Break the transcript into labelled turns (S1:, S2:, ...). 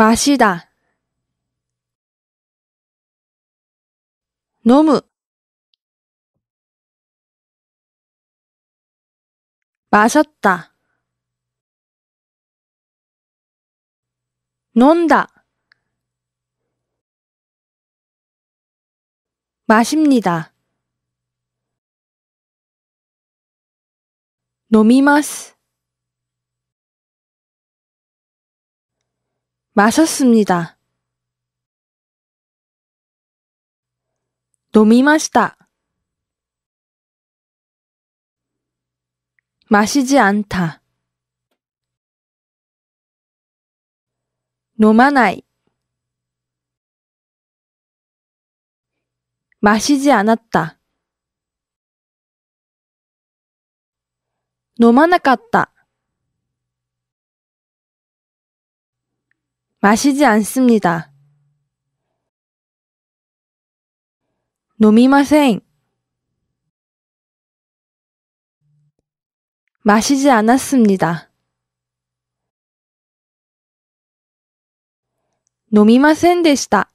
S1: 마시다 너무 마셨다 논다 마십니다. 노미마스. 마셨습니다. 飲みました. 마시지 않다. 飲まない. 마시지 않았다. 飲まなかった。 마시지 않습니다. 노미마생 마시지 않았습니다. 노미마센 데시다.